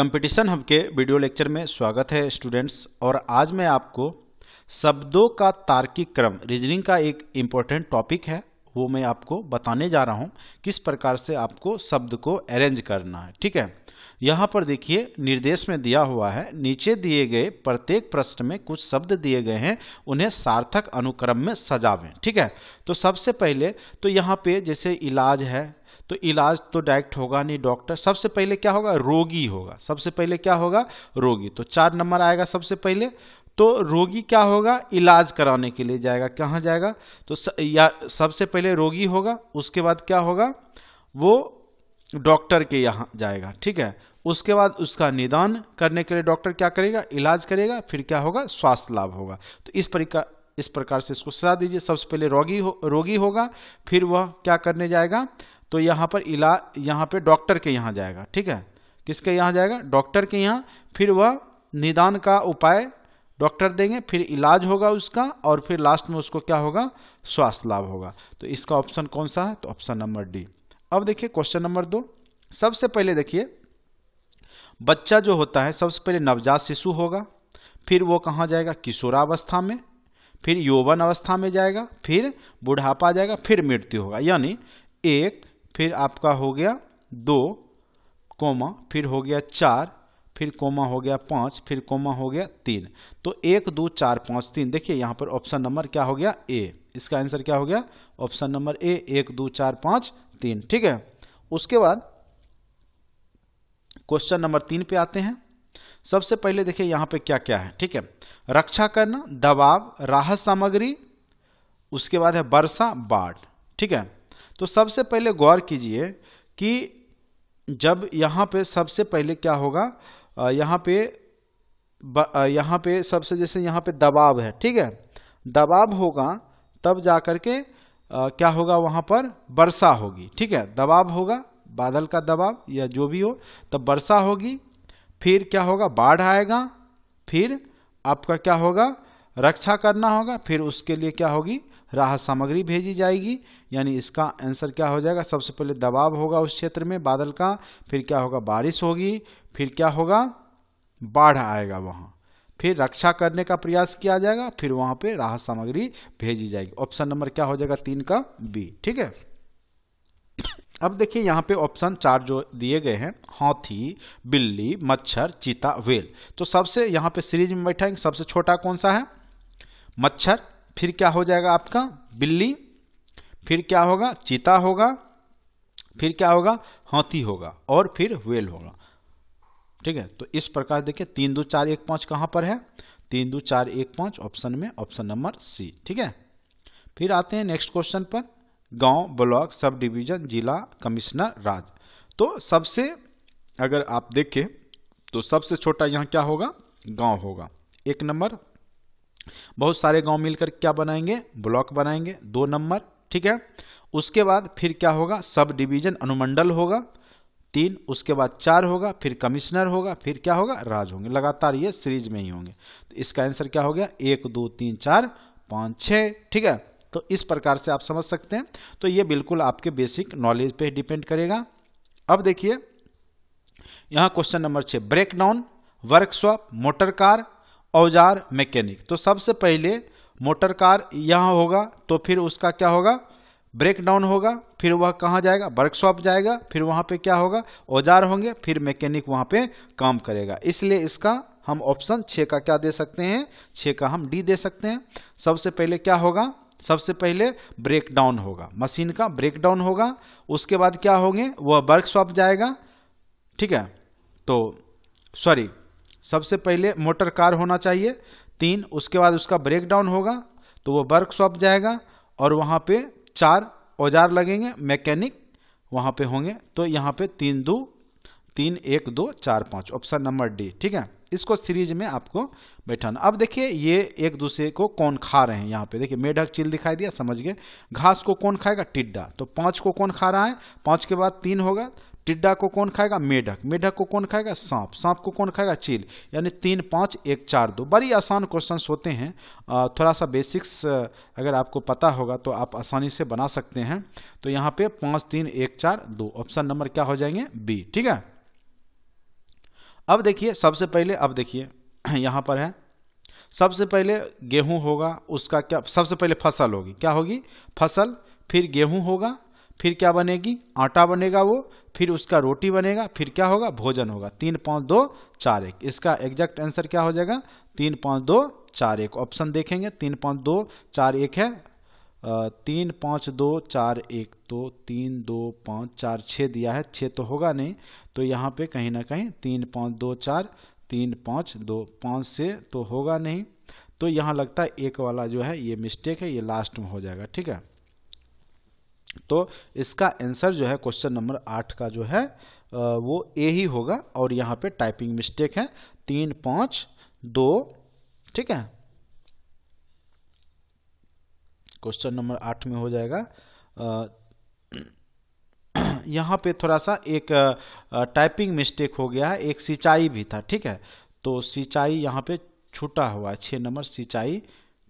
competition hub के video lecture में स्वागत है स्टूडेंट्स और आज मैं आपको शब्दों का तार्किक क्रम रीजनिंग का एक इम्पॉर्टेंट टॉपिक है वो मैं आपको बताने जा रहा हूँ किस प्रकार से आपको शब्द को अरेंज करना है ठीक है यहाँ पर देखिए निर्देश में दिया हुआ है नीचे दिए गए प्रत्येक प्रश्न में कुछ शब्द दिए गए हैं उन्हें सार्थक अनुक्रम में सजावें ठीक है तो सबसे पहले तो यहाँ पे जैसे इलाज है तो इलाज तो डायरेक्ट होगा नहीं डॉक्टर सबसे पहले क्या होगा रोगी होगा सबसे पहले क्या होगा रोगी तो चार नंबर आएगा सबसे पहले तो रोगी क्या होगा इलाज कराने के लिए जाएगा कहाँ जाएगा तो स, या सबसे पहले रोगी होगा उसके बाद क्या होगा वो डॉक्टर के यहाँ जाएगा ठीक है उसके बाद उसका निदान करने के लिए डॉक्टर क्या करेगा इलाज करेगा फिर क्या होगा स्वास्थ्य लाभ होगा तो इस प्रकार इस प्रकार से इसको सलाह दीजिए सबसे पहले रोगी हो रोगी होगा फिर वह क्या करने जाएगा तो यहाँ पर इला यहाँ पे डॉक्टर के यहाँ जाएगा ठीक है किसके यहाँ जाएगा डॉक्टर के यहाँ फिर वह निदान का उपाय डॉक्टर देंगे फिर इलाज होगा उसका और फिर लास्ट में उसको क्या होगा स्वास्थ्य लाभ होगा तो इसका ऑप्शन कौन सा है तो ऑप्शन नंबर डी अब देखिए क्वेश्चन नंबर दो सबसे पहले देखिए बच्चा जो होता है सबसे पहले नवजात शिशु होगा फिर वो कहाँ जाएगा किशोरावस्था में फिर यौवन अवस्था में जाएगा फिर बुढ़ापा जाएगा फिर मृत्यु होगा यानी एक फिर आपका हो गया दो कोमा फिर हो गया चार फिर कोमा हो गया पाँच फिर कोमा हो गया तीन तो एक दो चार पाँच तीन देखिए यहाँ पर ऑप्शन नंबर क्या हो गया ए इसका आंसर क्या हो गया ऑप्शन नंबर ए एक दो चार पाँच तीन ठीक है उसके बाद क्वेश्चन नंबर तीन पे आते हैं सबसे पहले देखिए यहाँ पे क्या क्या है ठीक है रक्षा करना दबाव राहत सामग्री उसके बाद है वर्षा बाढ़ ठीक है तो सबसे पहले गौर कीजिए कि जब यहाँ पे सबसे पहले क्या होगा यहाँ पे यहाँ पे सबसे जैसे यहाँ पे दबाव है ठीक है दबाव होगा तब जा कर के क्या होगा वहाँ पर वर्षा होगी ठीक है दबाव होगा बादल का दबाव या जो भी हो तब वर्षा होगी फिर क्या होगा बाढ़ आएगा फिर आपका क्या होगा रक्षा करना होगा फिर उसके लिए क्या होगी राहत सामग्री भेजी जाएगी यानी इसका आंसर क्या हो जाएगा सबसे पहले दबाव होगा उस क्षेत्र में बादल का फिर क्या होगा बारिश होगी फिर क्या होगा बाढ़ आएगा वहाँ फिर रक्षा करने का प्रयास किया जाएगा फिर वहाँ पे राहत सामग्री भेजी जाएगी ऑप्शन नंबर क्या हो जाएगा तीन का बी ठीक है अब देखिए यहाँ पे ऑप्शन चार जो दिए गए हैं हाथी बिल्ली मच्छर चीता वेल तो सबसे यहाँ पे सीरीज में बैठाएंगे सबसे छोटा कौन सा है मच्छर फिर क्या हो जाएगा आपका बिल्ली फिर क्या होगा चीता होगा फिर क्या होगा हाथी होगा और फिर वेल होगा ठीक है तो इस प्रकार देखिए तीन दो चार एक पाँच कहाँ पर है तीन दो चार एक पाँच ऑप्शन में ऑप्शन नंबर सी ठीक है फिर आते हैं नेक्स्ट क्वेश्चन पर गांव ब्लॉक सब डिवीजन जिला कमिश्नर राज तो सबसे अगर आप देखें तो सबसे छोटा यहाँ क्या होगा गांव होगा एक नंबर बहुत सारे गांव मिलकर क्या बनाएंगे ब्लॉक बनाएंगे दो नंबर ठीक है उसके बाद फिर क्या होगा सब डिवीजन अनुमंडल होगा तीन उसके बाद चार होगा फिर कमिश्नर होगा फिर क्या होगा राज होंगे लगातार ये सीरीज में ही होंगे तो इसका आंसर क्या हो गया एक दो तीन चार पाँच छः ठीक है तो इस प्रकार से आप समझ सकते हैं तो ये बिल्कुल आपके बेसिक नॉलेज पे डिपेंड करेगा अब देखिए यहाँ क्वेश्चन नंबर छः breakdown workshop motor car औजार मैकेनिक तो सबसे पहले मोटर कार यहाँ होगा तो फिर उसका क्या होगा ब्रेक डाउन होगा फिर वह कहाँ जाएगा वर्कशॉप जाएगा फिर वहाँ पे क्या होगा औजार होंगे फिर मैकेनिक वहाँ पे काम करेगा इसलिए इसका हम ऑप्शन छः का क्या दे सकते हैं छः का हम डी दे सकते हैं सबसे पहले क्या होगा सबसे पहले ब्रेक डाउन होगा मशीन का ब्रेक डाउन होगा उसके बाद क्या होंगे वह वर्कशॉप जाएगा ठीक है तो सॉरी सबसे पहले मोटर कार होना चाहिए तीन उसके बाद उसका ब्रेक डाउन होगा तो वो वर्कशॉप जाएगा और वहाँ पे चार औजार लगेंगे मैकेनिक वहाँ पे होंगे तो यहाँ पे तीन दो तीन एक दो चार पाँच ऑप्शन नंबर डी ठीक है इसको सीरीज में आपको बैठाना अब देखिए ये एक दूसरे को कौन खा रहे हैं यहाँ पे देखिए मेढक चील दिखाई दिया समझ गए घास को कौन खाएगा टिड्डा तो पाँच को कौन खा रहा है पाँच के बाद तीन होगा टिड्डा को कौन खाएगा मेढक मेढक को कौन खाएगा सांप सांप को कौन खाएगा चील यानी तीन पाँच एक चार दो बड़ी आसान क्वेश्चन होते हैं थोड़ा सा बेसिक्स अगर आपको पता होगा तो आप आसानी से बना सकते हैं तो यहाँ पे पाँच तीन एक चार दो ऑप्शन नंबर क्या हो जाएंगे बी ठीक है अब देखिए सबसे पहले अब देखिए यहाँ पर है सबसे पहले गेहूं होगा उसका क्या सबसे पहले फसल होगी क्या होगी फसल फिर गेहूं होगा फिर क्या बनेगी आटा बनेगा वो फिर उसका रोटी बनेगा फिर क्या होगा भोजन होगा तीन पाँच दो चार एक इसका एग्जैक्ट आंसर क्या हो जाएगा तीन पाँच दो चार एक ऑप्शन देखेंगे तीन पाँच दो चार एक है तीन पाँच दो चार एक तो तीन दो पाँच चार छः दिया है छः तो होगा नहीं तो यहाँ पे कहीं ना कहीं तीन पाँच दो चार तीन पाँच दो पाँच से तो होगा नहीं तो यहाँ लगता है एक वाला जो है ये मिस्टेक है ये लास्ट में हो जाएगा ठीक है तो इसका आंसर जो है क्वेश्चन नंबर आठ का जो है वो ए ही होगा और यहाँ पे टाइपिंग मिस्टेक है तीन पाँच दो ठीक है क्वेश्चन नंबर आठ में हो जाएगा यहाँ पे थोड़ा सा एक टाइपिंग मिस्टेक हो गया है एक सिंचाई भी था ठीक है तो सिंचाई यहाँ पे छूटा हुआ है छः नंबर सिंचाई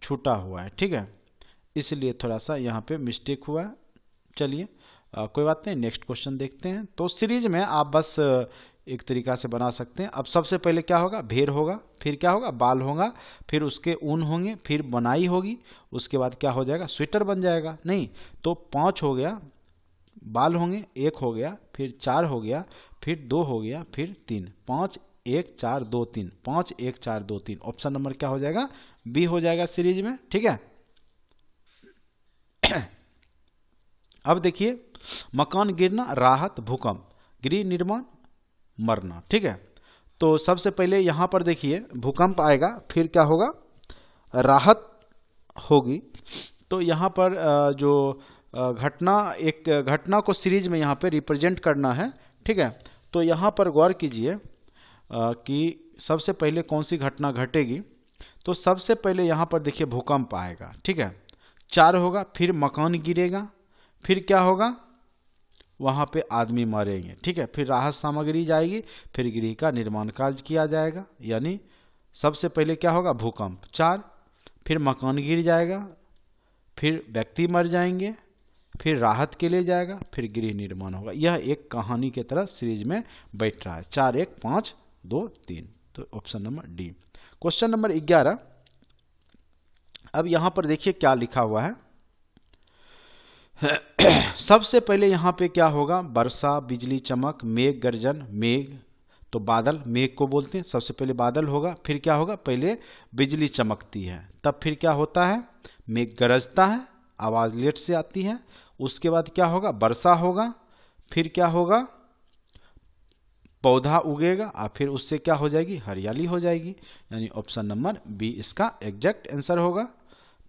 छूटा हुआ है ठीक है इसलिए थोड़ा सा यहाँ पे मिस्टेक हुआ चलिए कोई बात नहीं नेक्स्ट क्वेश्चन देखते हैं तो सीरीज में आप बस एक तरीका से बना सकते हैं अब सबसे पहले क्या होगा भेड़ होगा फिर क्या होगा बाल होगा फिर उसके ऊन होंगे फिर बनाई होगी उसके बाद क्या हो जाएगा स्वेटर बन जाएगा नहीं तो पाँच हो गया बाल होंगे एक हो गया फिर चार हो गया फिर दो हो गया फिर तीन पाँच एक चार दो तीन पाँच एक चार दो तीन ऑप्शन नंबर क्या हो जाएगा बी हो जाएगा सीरीज में ठीक है अब देखिए मकान गिरना राहत भूकंप गृह निर्माण मरना ठीक है तो सबसे पहले यहाँ पर देखिए भूकंप आएगा फिर क्या होगा राहत होगी तो यहाँ पर जो घटना एक घटना को सीरीज में यहाँ पे रिप्रेजेंट करना है ठीक है तो यहाँ पर गौर कीजिए कि सबसे पहले कौन सी घटना घटेगी तो सबसे पहले यहाँ पर देखिए भूकंप आएगा ठीक है चार होगा फिर मकान गिरेगा फिर क्या होगा वहाँ पे आदमी मरेंगे ठीक है फिर राहत सामग्री जाएगी फिर गृह का निर्माण कार्य किया जाएगा यानी सबसे पहले क्या होगा भूकंप चार फिर मकान गिर जाएगा फिर व्यक्ति मर जाएंगे फिर राहत के लिए जाएगा फिर गृह निर्माण होगा यह एक कहानी के तरह सीरीज में बैठ रहा है चार एक पाँच दो तीन तो option number D question number ग्यारह अब यहाँ पर देखिए क्या लिखा हुआ है सबसे पहले यहाँ पे क्या होगा वर्षा बिजली चमक मेघ गर्जन मेघ तो बादल मेघ को बोलते हैं सबसे पहले बादल होगा फिर क्या होगा पहले बिजली चमकती है तब फिर क्या होता है मेघ गरजता है आवाज़ लेट से आती है उसके बाद क्या होगा वर्षा होगा फिर क्या होगा पौधा उगेगा और फिर उससे क्या हो जाएगी हरियाली हो जाएगी यानी ऑप्शन नंबर बी इसका एग्जैक्ट आंसर होगा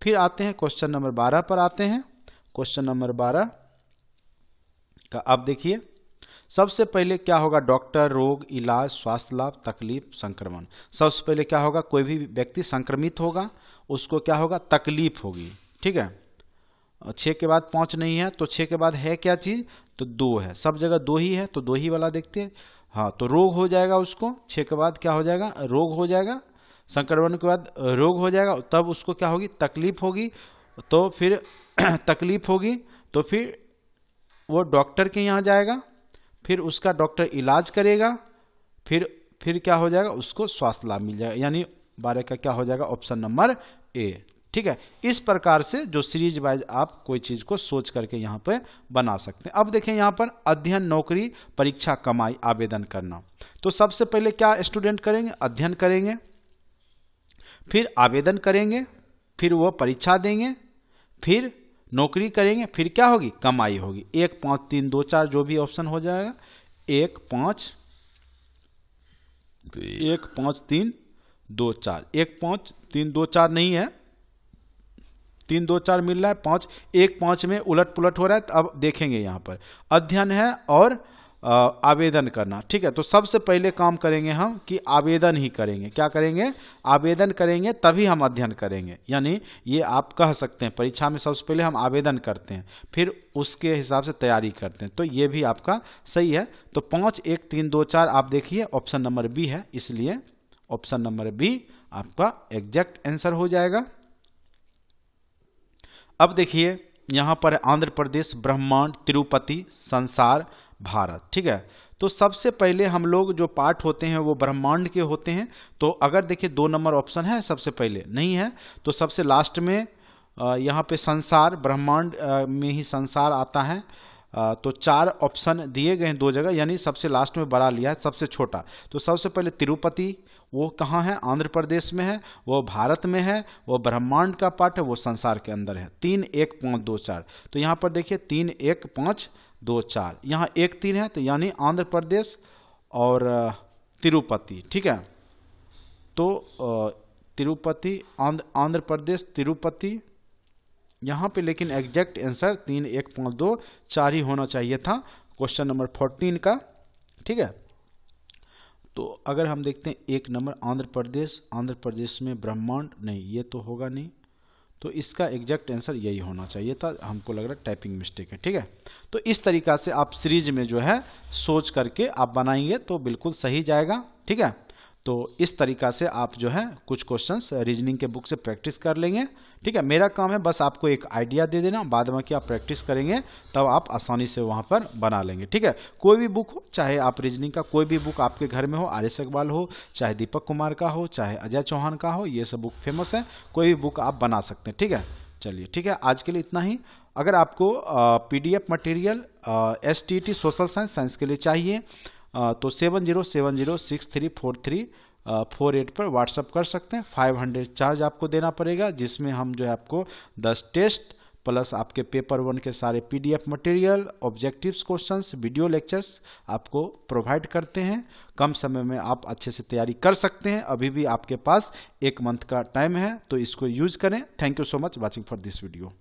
फिर आते हैं क्वेश्चन नंबर बारह पर आते हैं क्वेश्चन नंबर बारह का अब देखिए सबसे पहले क्या होगा डॉक्टर रोग इलाज स्वास्थ्य लाभ तकलीफ संक्रमण सबसे पहले क्या होगा कोई भी व्यक्ति संक्रमित होगा उसको क्या होगा तकलीफ होगी ठीक है छः के बाद पाँच नहीं है तो छः के बाद है क्या चीज़ तो दो है सब जगह दो ही है तो दो ही वाला देखते हैं हाँ तो रोग हो जाएगा उसको छः के बाद क्या हो जाएगा रोग हो जाएगा संक्रमण के बाद रोग हो जाएगा तब उसको क्या होगी तकलीफ होगी तो फिर तकलीफ होगी तो फिर वो डॉक्टर के यहाँ जाएगा फिर उसका डॉक्टर इलाज करेगा फिर फिर क्या हो जाएगा उसको स्वास्थ्य लाभ मिल जाएगा यानी बारह का क्या हो जाएगा ऑप्शन नंबर ए ठीक है इस प्रकार से जो सीरीज वाइज आप कोई चीज़ को सोच करके यहाँ पे बना सकते हैं अब देखें यहाँ पर अध्ययन नौकरी परीक्षा कमाई आवेदन करना तो सबसे पहले क्या स्टूडेंट करेंगे अध्ययन करेंगे फिर आवेदन करेंगे फिर वो परीक्षा देंगे फिर नौकरी करेंगे फिर क्या होगी कमाई होगी एक पाँच तीन दो चार जो भी ऑप्शन हो जाएगा एक पाँच एक पाँच तीन दो चार एक पाँच तीन दो चार नहीं है तीन दो चार मिल रहा है पाँच एक पाँच में उलट पुलट हो रहा है तो अब देखेंगे यहाँ पर अध्ययन है और आवेदन करना ठीक है तो सबसे पहले काम करेंगे हम कि आवेदन ही करेंगे क्या करेंगे आवेदन करेंगे तभी हम अध्ययन करेंगे यानी ये आप कह सकते हैं परीक्षा में सबसे पहले हम आवेदन करते हैं फिर उसके हिसाब से तैयारी करते हैं तो ये भी आपका सही है तो पाँच एक तीन दो चार आप देखिए ऑप्शन नंबर बी है इसलिए ऑप्शन नंबर बी आपका एग्जैक्ट आंसर हो जाएगा अब देखिए यहाँ पर आंध्र प्रदेश ब्रह्मांड तिरुपति संसार भारत ठीक है तो सबसे पहले हम लोग जो पार्ट होते हैं वो ब्रह्मांड के होते हैं तो अगर देखिए दो नंबर ऑप्शन है सबसे पहले नहीं है तो सबसे लास्ट में यहाँ पे संसार ब्रह्मांड में ही संसार आता है तो चार ऑप्शन दिए गए हैं दो जगह यानी सबसे लास्ट में बड़ा लिया है सबसे छोटा तो सबसे पहले तिरुपति वो कहाँ है आंध्र प्रदेश में है वो भारत में है वो ब्रह्मांड का पाठ है वो संसार के अंदर है तीन एक पाँच दो चार तो यहाँ पर देखिए तीन एक पाँच दो चार यहाँ एक तीन है तो यानी आंध्र प्रदेश और तिरुपति ठीक है तो तिरुपति आंध्र आंध्र प्रदेश तिरुपति यहाँ पे लेकिन एग्जैक्ट आंसर तीन एक पाँच दो चार ही होना चाहिए था क्वेश्चन नंबर फोर्टीन का ठीक है तो अगर हम देखते हैं एक नंबर आंध्र प्रदेश आंध्र प्रदेश में ब्रह्मांड नहीं ये तो होगा नहीं तो इसका एग्जैक्ट आंसर यही होना चाहिए था हमको लग रहा है टाइपिंग मिस्टेक है ठीक है तो इस तरीका से आप सीरीज में जो है सोच करके आप बनाएंगे तो बिल्कुल सही जाएगा ठीक है तो इस तरीका से आप जो है कुछ क्वेश्चंस रीजनिंग के बुक से प्रैक्टिस कर लेंगे ठीक है मेरा काम है बस आपको एक आइडिया दे देना बाद में कि आप प्रैक्टिस करेंगे तब आप आसानी से वहाँ पर बना लेंगे ठीक है कोई भी बुक हो चाहे आप रीजनिंग का कोई भी बुक आपके घर में हो आर एस अकबाल हो चाहे दीपक कुमार का हो चाहे अजय चौहान का हो ये सब बुक फेमस है कोई भी बुक आप बना सकते हैं ठीक है चलिए ठीक है आज के लिए इतना ही अगर आपको P D F material S T T social science science के लिए चाहिए तो seven zero seven zero six three four three four eight पर व्हाट्सअप कर सकते हैं फाइव हंड्रेड चार्ज आपको देना पड़ेगा जिसमें हम जो है आपको दस टेस्ट प्लस आपके पेपर वन के सारे PDF material objectives questions video lectures आपको प्रोवाइड करते हैं कम समय में आप अच्छे से तैयारी कर सकते हैं अभी भी आपके पास एक मंथ का टाइम है तो इसको यूज करें thank you so much watching for this video